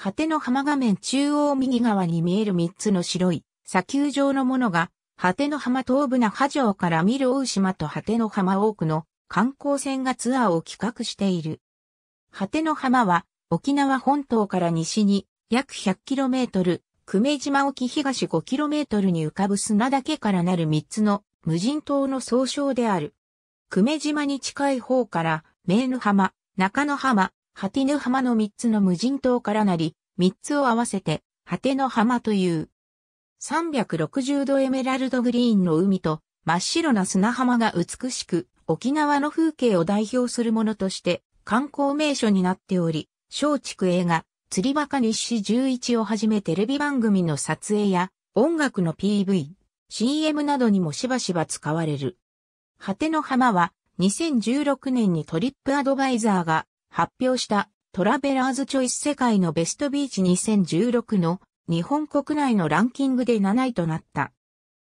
果ての浜画面中央右側に見える三つの白い砂丘状のものが、果ての浜東部那覇城から見る大島と果ての浜多くの観光船がツアーを企画している。果ての浜は沖縄本島から西に約 100km、久米島沖東 5km に浮かぶ砂だけからなる3つの無人島の総称である。久米島に近い方から、明の浜、中野浜、ハティヌ浜の3つの無人島からなり、3つを合わせて、ハテの浜という。360度エメラルドグリーンの海と、真っ白な砂浜が美しく、沖縄の風景を代表するものとして、観光名所になっており、松竹映画、釣りバカ日誌11をはじめテレビ番組の撮影や、音楽の PV、CM などにもしばしば使われる。果ての浜は2016年にトリップアドバイザーが発表したトラベラーズチョイス世界のベストビーチ2016の日本国内のランキングで7位となった。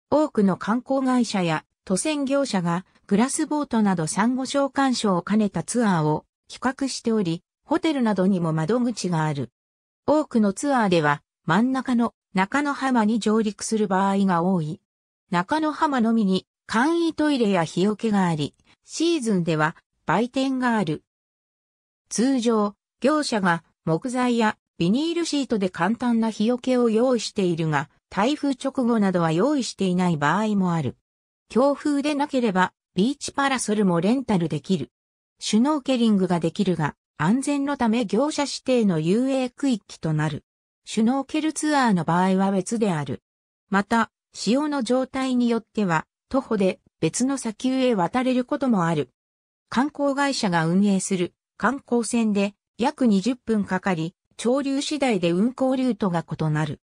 多くの観光会社や都船業者がグラスボートなど産後召喚賞を兼ねたツアーを企画しており、ホテルなどにも窓口がある。多くのツアーでは真ん中の中野浜に上陸する場合が多い。中野浜のみに簡易トイレや日よけがあり、シーズンでは売店がある。通常、業者が木材やビニールシートで簡単な日よけを用意しているが、台風直後などは用意していない場合もある。強風でなければ、ビーチパラソルもレンタルできる。シュノーケリングができるが、安全のため業者指定の遊泳区域となる。シュノーケルツアーの場合は別である。また、潮の状態によっては、徒歩で別の砂丘へ渡れることもある。観光会社が運営する観光船で約20分かかり、潮流次第で運航ルートが異なる。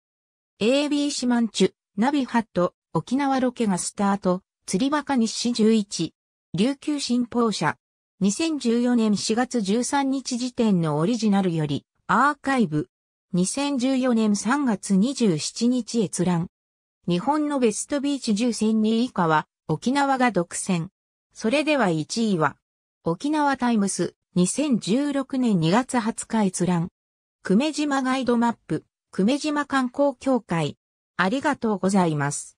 AB シマンチュ、ナビハット、沖縄ロケがスタート、釣りバカ日誌11、琉球新報社。2014年4月13日時点のオリジナルより、アーカイブ。2014年3月27日閲覧。日本のベストビーチ102以下は、沖縄が独占。それでは1位は、沖縄タイムス、2016年2月20日閲覧。久米島ガイドマップ、久米島観光協会。ありがとうございます。